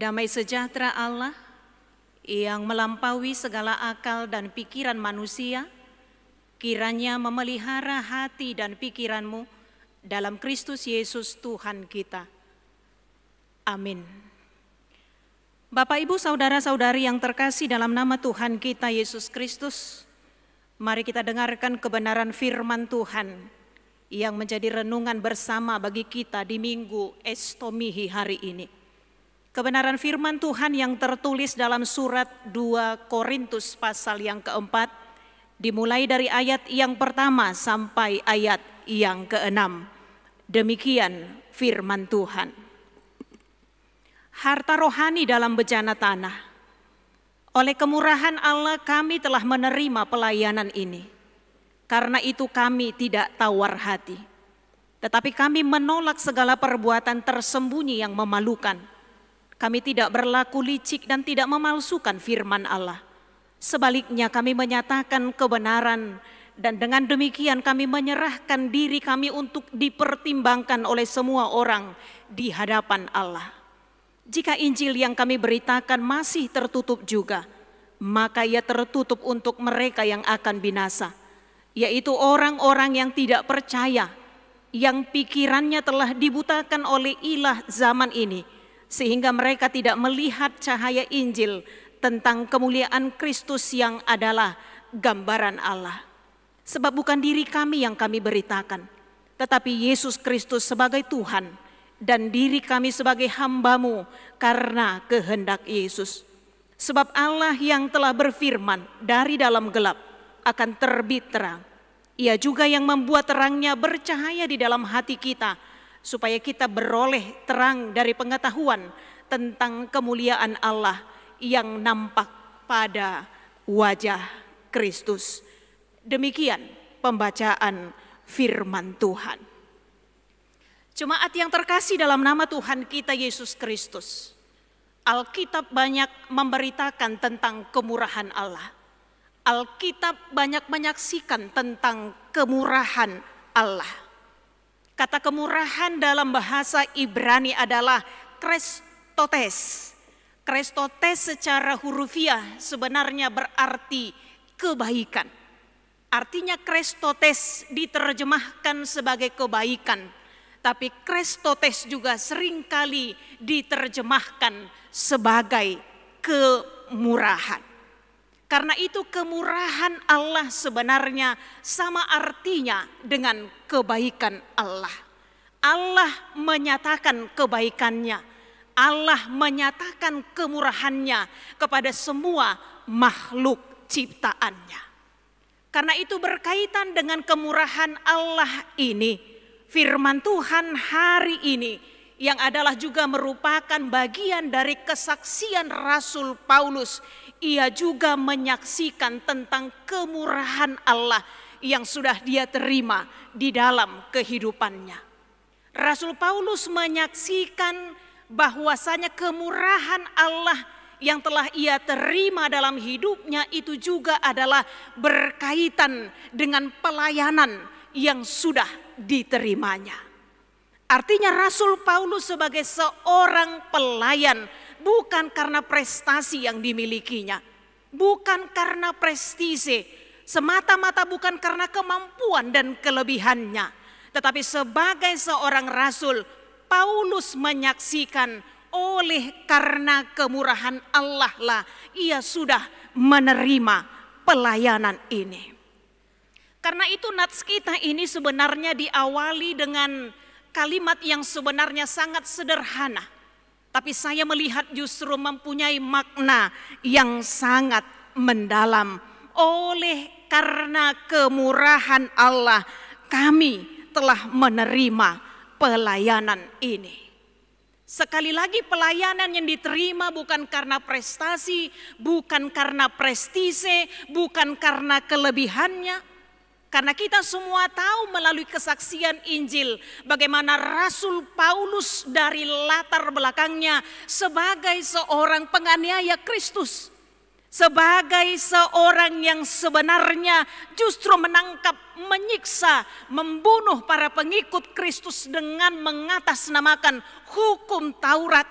Damai sejahtera Allah yang melampaui segala akal dan pikiran manusia, kiranya memelihara hati dan pikiranmu dalam Kristus Yesus Tuhan kita. Amin. Bapak, Ibu, Saudara-saudari yang terkasih dalam nama Tuhan kita Yesus Kristus, mari kita dengarkan kebenaran firman Tuhan yang menjadi renungan bersama bagi kita di Minggu Estomihi hari ini. Kebenaran firman Tuhan yang tertulis dalam surat 2 Korintus pasal yang keempat dimulai dari ayat yang pertama sampai ayat yang keenam. Demikian firman Tuhan. Harta rohani dalam bejana tanah. Oleh kemurahan Allah kami telah menerima pelayanan ini. Karena itu kami tidak tawar hati. Tetapi kami menolak segala perbuatan tersembunyi yang memalukan kami tidak berlaku licik dan tidak memalsukan firman Allah. Sebaliknya kami menyatakan kebenaran dan dengan demikian kami menyerahkan diri kami untuk dipertimbangkan oleh semua orang di hadapan Allah. Jika Injil yang kami beritakan masih tertutup juga, maka ia tertutup untuk mereka yang akan binasa, yaitu orang-orang yang tidak percaya, yang pikirannya telah dibutakan oleh ilah zaman ini, sehingga mereka tidak melihat cahaya Injil tentang kemuliaan Kristus yang adalah gambaran Allah. Sebab bukan diri kami yang kami beritakan, tetapi Yesus Kristus sebagai Tuhan dan diri kami sebagai hambamu karena kehendak Yesus. Sebab Allah yang telah berfirman dari dalam gelap akan terbit terang. Ia juga yang membuat terangnya bercahaya di dalam hati kita supaya kita beroleh terang dari pengetahuan tentang kemuliaan Allah yang nampak pada wajah Kristus. Demikian pembacaan firman Tuhan. Jemaat yang terkasih dalam nama Tuhan kita Yesus Kristus. Alkitab banyak memberitakan tentang kemurahan Allah. Alkitab banyak menyaksikan tentang kemurahan Allah. Kata kemurahan dalam bahasa Ibrani adalah krestotes. Krestotes secara hurufiah sebenarnya berarti kebaikan. Artinya krestotes diterjemahkan sebagai kebaikan. Tapi krestotes juga seringkali diterjemahkan sebagai kemurahan. Karena itu kemurahan Allah sebenarnya sama artinya dengan kebaikan Allah. Allah menyatakan kebaikannya. Allah menyatakan kemurahannya kepada semua makhluk ciptaannya. Karena itu berkaitan dengan kemurahan Allah ini. Firman Tuhan hari ini yang adalah juga merupakan bagian dari kesaksian Rasul Paulus. Ia juga menyaksikan tentang kemurahan Allah yang sudah dia terima di dalam kehidupannya. Rasul Paulus menyaksikan bahwasanya kemurahan Allah yang telah ia terima dalam hidupnya itu juga adalah berkaitan dengan pelayanan yang sudah diterimanya. Artinya Rasul Paulus sebagai seorang pelayan bukan karena prestasi yang dimilikinya, bukan karena prestise, semata-mata bukan karena kemampuan dan kelebihannya, tetapi sebagai seorang rasul Paulus menyaksikan oleh karena kemurahan Allah lah ia sudah menerima pelayanan ini. Karena itu nats kita ini sebenarnya diawali dengan kalimat yang sebenarnya sangat sederhana, tapi saya melihat justru mempunyai makna yang sangat mendalam. Oleh karena kemurahan Allah, kami telah menerima pelayanan ini. Sekali lagi pelayanan yang diterima bukan karena prestasi, bukan karena prestise, bukan karena kelebihannya, karena kita semua tahu melalui kesaksian Injil bagaimana Rasul Paulus dari latar belakangnya sebagai seorang penganiaya Kristus. Sebagai seorang yang sebenarnya justru menangkap, menyiksa, membunuh para pengikut Kristus dengan mengatasnamakan hukum Taurat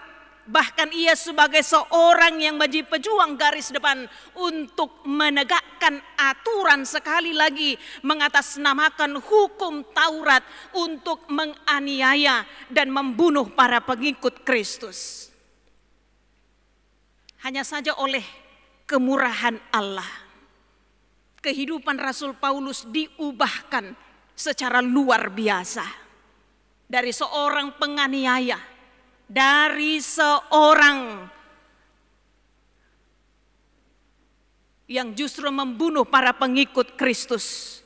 Bahkan ia sebagai seorang yang menjadi pejuang garis depan untuk menegakkan aturan sekali lagi mengatasnamakan hukum Taurat untuk menganiaya dan membunuh para pengikut Kristus. Hanya saja oleh kemurahan Allah. Kehidupan Rasul Paulus diubahkan secara luar biasa. Dari seorang penganiaya dari seorang yang justru membunuh para pengikut Kristus,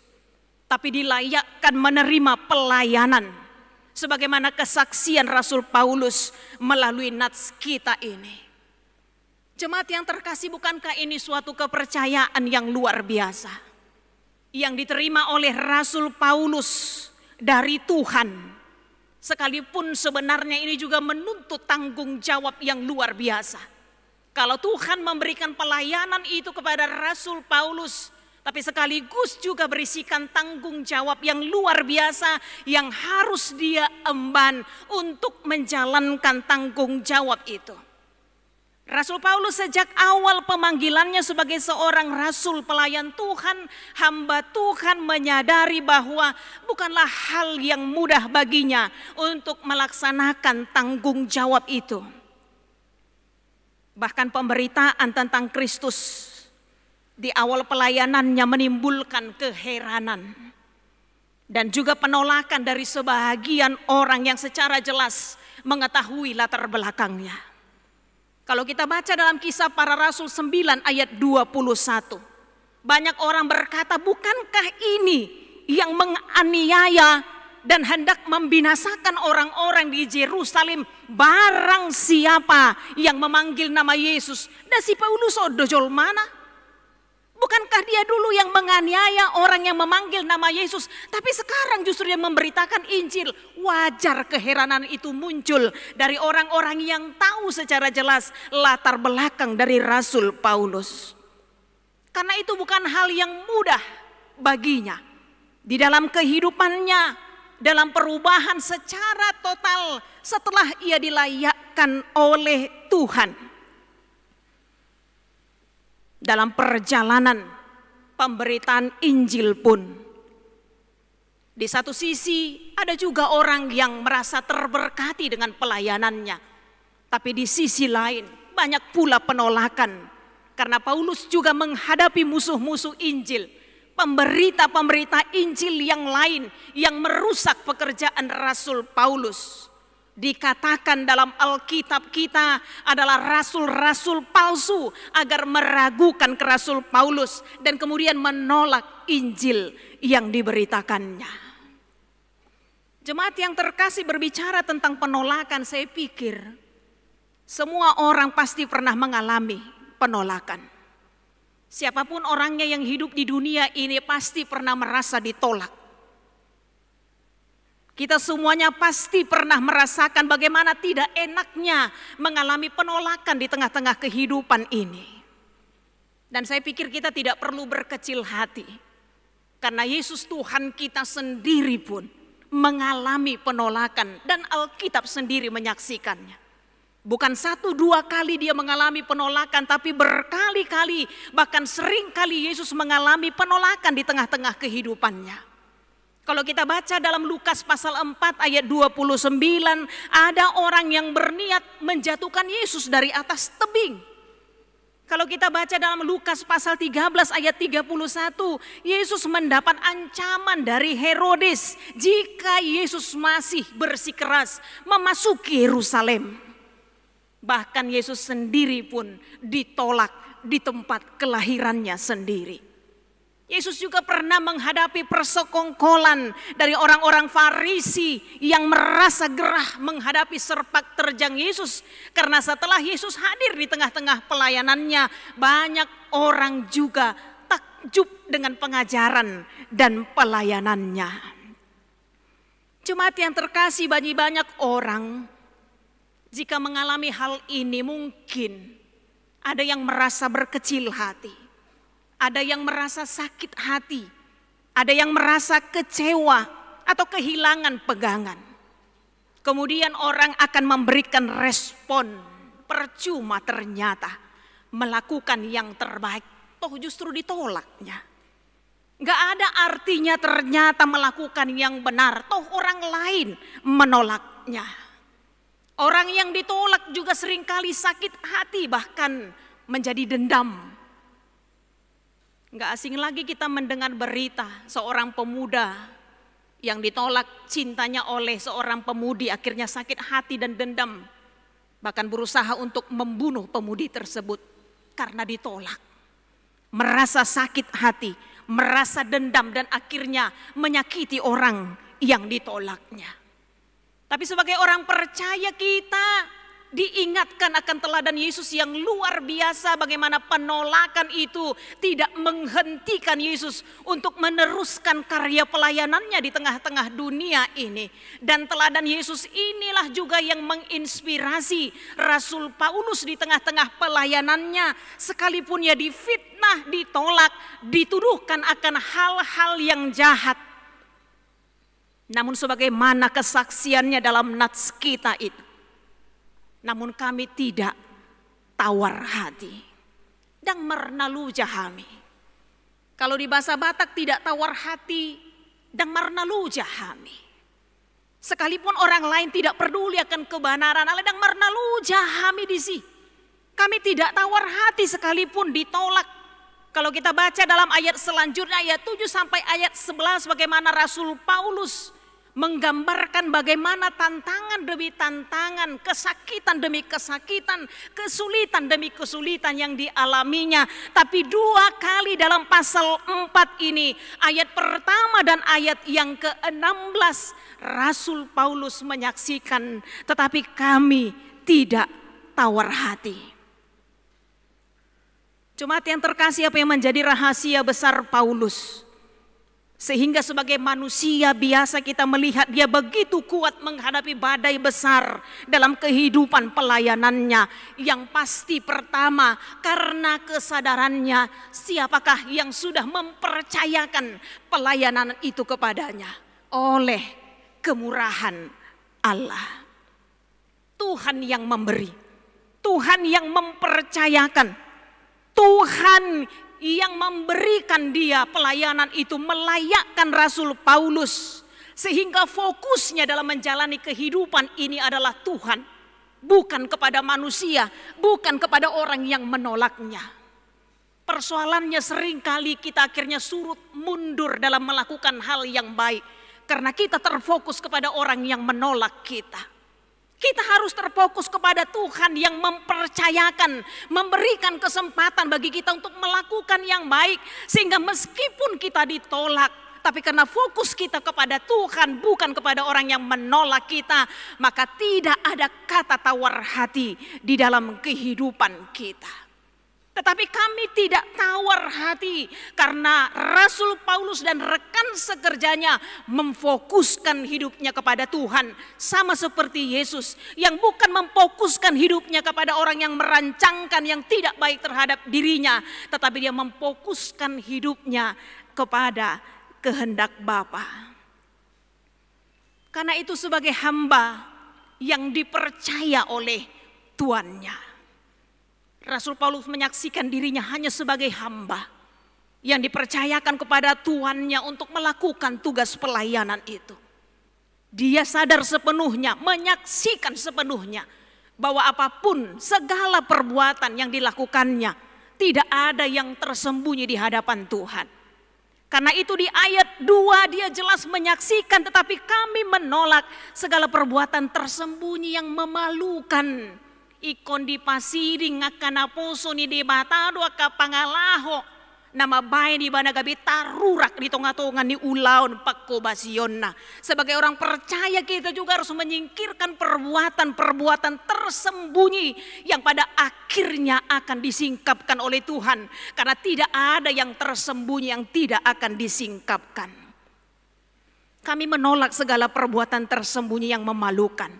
tapi dilayakkan menerima pelayanan sebagaimana kesaksian Rasul Paulus melalui nats kita ini. Jemaat yang terkasih, bukankah ini suatu kepercayaan yang luar biasa yang diterima oleh Rasul Paulus dari Tuhan? Sekalipun sebenarnya ini juga menuntut tanggung jawab yang luar biasa. Kalau Tuhan memberikan pelayanan itu kepada Rasul Paulus, tapi sekaligus juga berisikan tanggung jawab yang luar biasa yang harus dia emban untuk menjalankan tanggung jawab itu. Rasul Paulus sejak awal pemanggilannya sebagai seorang rasul pelayan Tuhan, hamba Tuhan menyadari bahwa bukanlah hal yang mudah baginya untuk melaksanakan tanggung jawab itu. Bahkan pemberitaan tentang Kristus di awal pelayanannya menimbulkan keheranan dan juga penolakan dari sebahagian orang yang secara jelas mengetahui latar belakangnya. Kalau kita baca dalam kisah para rasul 9 ayat 21. Banyak orang berkata, bukankah ini yang menganiaya dan hendak membinasakan orang-orang di Yerusalem. Barang siapa yang memanggil nama Yesus. Dan si Paulus odojol oh, mana? Bukankah dia dulu yang menganiaya orang yang memanggil nama Yesus, tapi sekarang justru dia memberitakan Injil. Wajar keheranan itu muncul dari orang-orang yang tahu secara jelas latar belakang dari Rasul Paulus. Karena itu bukan hal yang mudah baginya. Di dalam kehidupannya, dalam perubahan secara total setelah ia dilayakkan oleh Tuhan dalam perjalanan pemberitaan Injil pun. Di satu sisi ada juga orang yang merasa terberkati dengan pelayanannya. Tapi di sisi lain banyak pula penolakan. Karena Paulus juga menghadapi musuh-musuh Injil. Pemberita-pemberita Injil yang lain yang merusak pekerjaan Rasul Paulus dikatakan dalam Alkitab kita adalah rasul-rasul palsu agar meragukan ke Rasul Paulus dan kemudian menolak Injil yang diberitakannya. Jemaat yang terkasih berbicara tentang penolakan, saya pikir semua orang pasti pernah mengalami penolakan. Siapapun orangnya yang hidup di dunia ini pasti pernah merasa ditolak kita semuanya pasti pernah merasakan bagaimana tidak enaknya mengalami penolakan di tengah-tengah kehidupan ini. Dan saya pikir kita tidak perlu berkecil hati. Karena Yesus Tuhan kita sendiri pun mengalami penolakan dan Alkitab sendiri menyaksikannya. Bukan satu dua kali dia mengalami penolakan tapi berkali-kali bahkan sering kali Yesus mengalami penolakan di tengah-tengah kehidupannya. Kalau kita baca dalam Lukas pasal 4 ayat 29, ada orang yang berniat menjatuhkan Yesus dari atas tebing. Kalau kita baca dalam Lukas pasal 13 ayat 31, Yesus mendapat ancaman dari Herodes jika Yesus masih bersikeras memasuki Yerusalem. Bahkan Yesus sendiri pun ditolak di tempat kelahirannya sendiri. Yesus juga pernah menghadapi persekongkolan dari orang-orang Farisi yang merasa gerah menghadapi serpak terjang Yesus. Karena setelah Yesus hadir di tengah-tengah pelayanannya, banyak orang juga takjub dengan pengajaran dan pelayanannya. Jemaat yang terkasih bagi banyak orang, jika mengalami hal ini mungkin ada yang merasa berkecil hati ada yang merasa sakit hati, ada yang merasa kecewa atau kehilangan pegangan. Kemudian orang akan memberikan respon percuma ternyata melakukan yang terbaik, toh justru ditolaknya. Gak ada artinya ternyata melakukan yang benar, toh orang lain menolaknya. Orang yang ditolak juga seringkali sakit hati bahkan menjadi dendam Nggak asing lagi kita mendengar berita seorang pemuda yang ditolak cintanya oleh seorang pemudi akhirnya sakit hati dan dendam. Bahkan berusaha untuk membunuh pemudi tersebut karena ditolak. Merasa sakit hati, merasa dendam dan akhirnya menyakiti orang yang ditolaknya. Tapi sebagai orang percaya kita diingatkan akan teladan Yesus yang luar biasa bagaimana penolakan itu tidak menghentikan Yesus untuk meneruskan karya pelayanannya di tengah-tengah dunia ini. Dan teladan Yesus inilah juga yang menginspirasi Rasul Paulus di tengah-tengah pelayanannya sekalipun ya difitnah, ditolak, dituduhkan akan hal-hal yang jahat. Namun sebagaimana kesaksiannya dalam nats kita itu namun kami tidak tawar hati. Dan mernalu jahami. Kalau di bahasa Batak tidak tawar hati, dan mernalu jahami. Sekalipun orang lain tidak peduli akan kebenaran Allah, dan mernalu jahami di sini. Kami tidak tawar hati sekalipun ditolak. Kalau kita baca dalam ayat selanjutnya ayat 7 sampai ayat 11 bagaimana Rasul Paulus menggambarkan bagaimana tantangan demi tantangan, kesakitan demi kesakitan, kesulitan demi kesulitan yang dialaminya. Tapi dua kali dalam pasal 4 ini, ayat pertama dan ayat yang ke-16, Rasul Paulus menyaksikan, tetapi kami tidak tawar hati. Cuma yang terkasih apa yang menjadi rahasia besar Paulus sehingga sebagai manusia biasa kita melihat dia begitu kuat menghadapi badai besar dalam kehidupan pelayanannya. Yang pasti pertama karena kesadarannya siapakah yang sudah mempercayakan pelayanan itu kepadanya. Oleh kemurahan Allah. Tuhan yang memberi. Tuhan yang mempercayakan. Tuhan yang memberikan dia pelayanan itu melayakkan Rasul Paulus sehingga fokusnya dalam menjalani kehidupan ini adalah Tuhan, bukan kepada manusia, bukan kepada orang yang menolaknya. Persoalannya seringkali kita akhirnya surut mundur dalam melakukan hal yang baik karena kita terfokus kepada orang yang menolak kita. Kita harus terfokus kepada Tuhan yang mempercayakan, memberikan kesempatan bagi kita untuk melakukan yang baik, sehingga meskipun kita ditolak, tapi karena fokus kita kepada Tuhan, bukan kepada orang yang menolak kita, maka tidak ada kata tawar hati di dalam kehidupan kita. Tetapi kami tidak tawar hati karena Rasul Paulus dan rekan sekerjanya memfokuskan hidupnya kepada Tuhan. Sama seperti Yesus yang bukan memfokuskan hidupnya kepada orang yang merancangkan yang tidak baik terhadap dirinya. Tetapi dia memfokuskan hidupnya kepada kehendak Bapa. Karena itu sebagai hamba yang dipercaya oleh tuannya. Rasul Paulus menyaksikan dirinya hanya sebagai hamba yang dipercayakan kepada tuannya untuk melakukan tugas pelayanan itu. Dia sadar sepenuhnya, menyaksikan sepenuhnya bahwa apapun segala perbuatan yang dilakukannya tidak ada yang tersembunyi di hadapan Tuhan. Karena itu di ayat 2 dia jelas menyaksikan tetapi kami menolak segala perbuatan tersembunyi yang memalukan ikon di pasiring akana puso ni di batado kapangalaho na mabay ni gabi tarurak di tongatongan ni ulaon pakubasion na. Sebagai orang percaya kita juga harus menyingkirkan perbuatan-perbuatan tersembunyi yang pada akhirnya akan disingkapkan oleh Tuhan. Karena tidak ada yang tersembunyi yang tidak akan disingkapkan. Kami menolak segala perbuatan tersembunyi yang memalukan.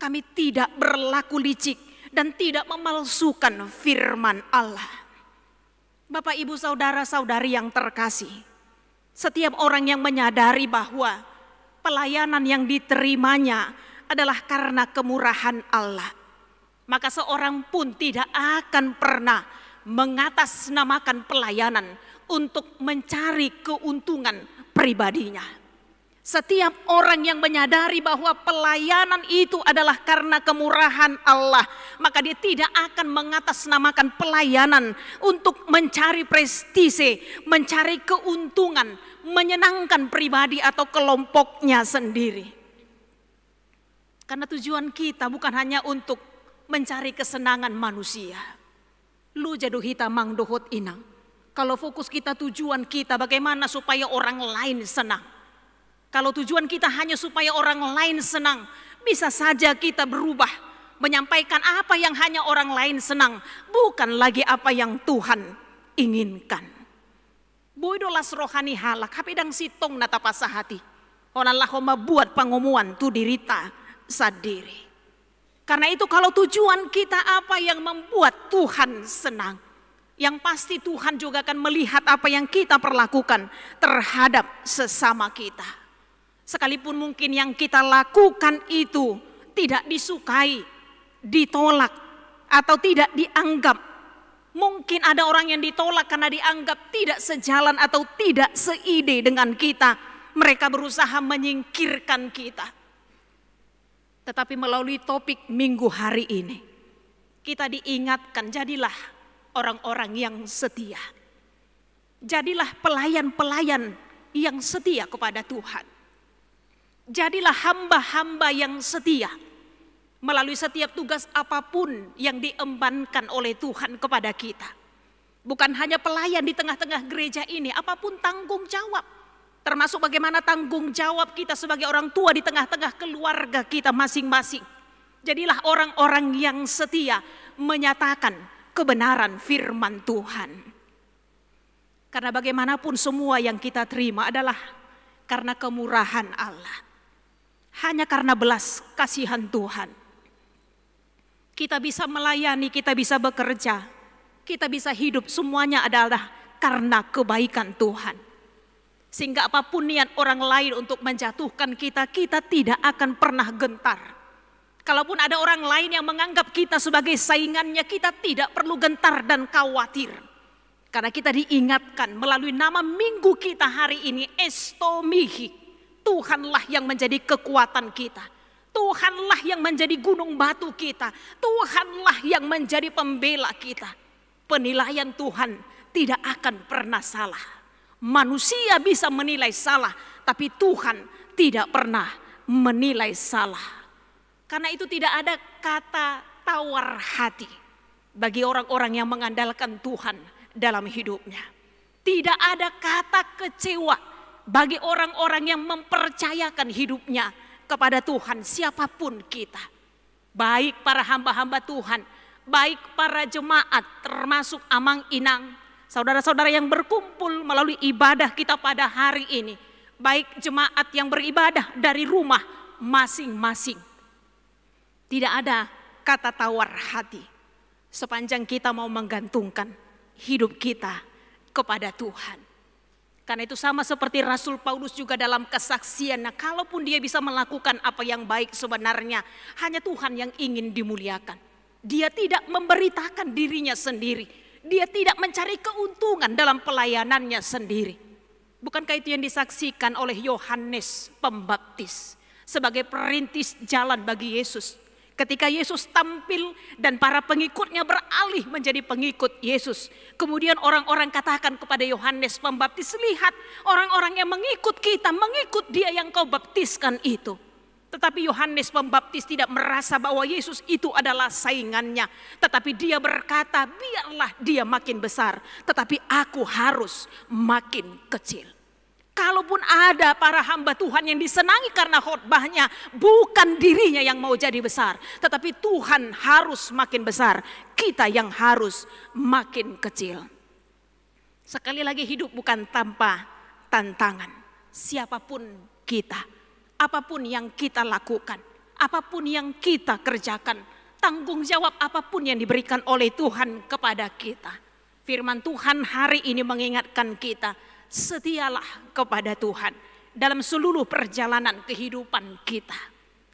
Kami tidak berlaku licik dan tidak memalsukan firman Allah. Bapak, ibu, saudara, saudari yang terkasih, setiap orang yang menyadari bahwa pelayanan yang diterimanya adalah karena kemurahan Allah, maka seorang pun tidak akan pernah mengatasnamakan pelayanan untuk mencari keuntungan pribadinya. Setiap orang yang menyadari bahwa pelayanan itu adalah karena kemurahan Allah, maka dia tidak akan mengatasnamakan pelayanan untuk mencari prestise, mencari keuntungan, menyenangkan pribadi atau kelompoknya sendiri. Karena tujuan kita bukan hanya untuk mencari kesenangan manusia. Lu jadu hita mang dohot inang. Kalau fokus kita tujuan kita bagaimana supaya orang lain senang kalau tujuan kita hanya supaya orang lain senang, bisa saja kita berubah menyampaikan apa yang hanya orang lain senang, bukan lagi apa yang Tuhan inginkan. Buidolas rohani halak, dang sitong natapasa hati. homa buat pengumuman tu dirita sadiri. Karena itu kalau tujuan kita apa yang membuat Tuhan senang. Yang pasti Tuhan juga akan melihat apa yang kita perlakukan terhadap sesama kita. Sekalipun mungkin yang kita lakukan itu tidak disukai, ditolak, atau tidak dianggap. Mungkin ada orang yang ditolak karena dianggap tidak sejalan atau tidak seide dengan kita. Mereka berusaha menyingkirkan kita. Tetapi melalui topik minggu hari ini, kita diingatkan jadilah orang-orang yang setia. Jadilah pelayan-pelayan yang setia kepada Tuhan Jadilah hamba-hamba yang setia melalui setiap tugas apapun yang diembankan oleh Tuhan kepada kita. Bukan hanya pelayan di tengah-tengah gereja ini, apapun tanggung jawab. Termasuk bagaimana tanggung jawab kita sebagai orang tua di tengah-tengah keluarga kita masing-masing. Jadilah orang-orang yang setia menyatakan kebenaran firman Tuhan. Karena bagaimanapun semua yang kita terima adalah karena kemurahan Allah hanya karena belas kasihan Tuhan. Kita bisa melayani, kita bisa bekerja, kita bisa hidup, semuanya adalah karena kebaikan Tuhan. Sehingga apapun niat orang lain untuk menjatuhkan kita, kita tidak akan pernah gentar. Kalaupun ada orang lain yang menganggap kita sebagai saingannya, kita tidak perlu gentar dan khawatir. Karena kita diingatkan melalui nama minggu kita hari ini, Estomihi Tuhanlah yang menjadi kekuatan kita. Tuhanlah yang menjadi gunung batu kita. Tuhanlah yang menjadi pembela kita. Penilaian Tuhan tidak akan pernah salah. Manusia bisa menilai salah, tapi Tuhan tidak pernah menilai salah. Karena itu tidak ada kata tawar hati bagi orang-orang yang mengandalkan Tuhan dalam hidupnya. Tidak ada kata kecewa bagi orang-orang yang mempercayakan hidupnya kepada Tuhan, siapapun kita, baik para hamba-hamba Tuhan, baik para jemaat, termasuk Amang Inang, saudara-saudara yang berkumpul melalui ibadah kita pada hari ini, baik jemaat yang beribadah dari rumah masing-masing. Tidak ada kata tawar hati sepanjang kita mau menggantungkan hidup kita kepada Tuhan. Karena itu sama seperti Rasul Paulus juga dalam kesaksian. Nah, kalaupun dia bisa melakukan apa yang baik sebenarnya, hanya Tuhan yang ingin dimuliakan. Dia tidak memberitakan dirinya sendiri. Dia tidak mencari keuntungan dalam pelayanannya sendiri. Bukankah itu yang disaksikan oleh Yohanes Pembaptis sebagai perintis jalan bagi Yesus? Ketika Yesus tampil dan para pengikutnya beralih menjadi pengikut Yesus. Kemudian orang-orang katakan kepada Yohanes Pembaptis, lihat orang-orang yang mengikut kita, mengikut dia yang kau baptiskan itu. Tetapi Yohanes Pembaptis tidak merasa bahwa Yesus itu adalah saingannya. Tetapi dia berkata, biarlah dia makin besar. Tetapi aku harus makin kecil. Kalaupun ada para hamba Tuhan yang disenangi karena khotbahnya, bukan dirinya yang mau jadi besar, tetapi Tuhan harus makin besar, kita yang harus makin kecil. Sekali lagi hidup bukan tanpa tantangan. Siapapun kita, apapun yang kita lakukan, apapun yang kita kerjakan, tanggung jawab apapun yang diberikan oleh Tuhan kepada kita. Firman Tuhan hari ini mengingatkan kita, setialah kepada Tuhan dalam seluruh perjalanan kehidupan kita.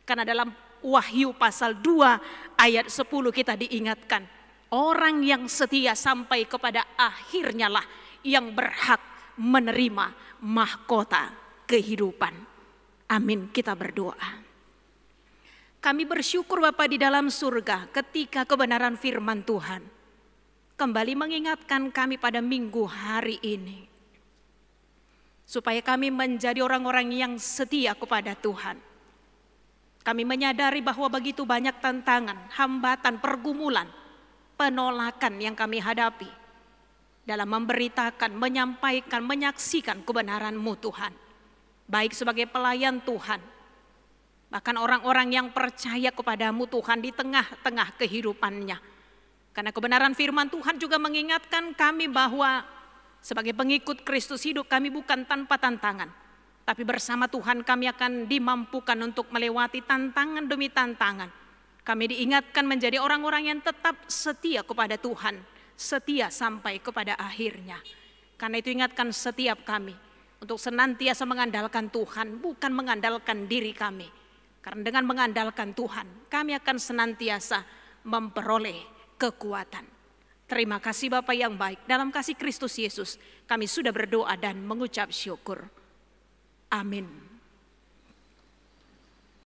Karena dalam Wahyu pasal 2 ayat 10 kita diingatkan, orang yang setia sampai kepada akhirnya lah yang berhak menerima mahkota kehidupan. Amin, kita berdoa. Kami bersyukur Bapa di dalam surga ketika kebenaran firman Tuhan kembali mengingatkan kami pada minggu hari ini supaya kami menjadi orang-orang yang setia kepada Tuhan. Kami menyadari bahwa begitu banyak tantangan, hambatan, pergumulan, penolakan yang kami hadapi dalam memberitakan, menyampaikan, menyaksikan kebenaran-Mu Tuhan. Baik sebagai pelayan Tuhan, bahkan orang-orang yang percaya kepadamu Tuhan di tengah-tengah kehidupannya. Karena kebenaran firman Tuhan juga mengingatkan kami bahwa sebagai pengikut Kristus hidup kami bukan tanpa tantangan. Tapi bersama Tuhan kami akan dimampukan untuk melewati tantangan demi tantangan. Kami diingatkan menjadi orang-orang yang tetap setia kepada Tuhan. Setia sampai kepada akhirnya. Karena itu ingatkan setiap kami untuk senantiasa mengandalkan Tuhan, bukan mengandalkan diri kami. Karena dengan mengandalkan Tuhan, kami akan senantiasa memperoleh kekuatan. Terima kasih Bapa yang baik, dalam kasih Kristus Yesus kami sudah berdoa dan mengucap syukur. Amin.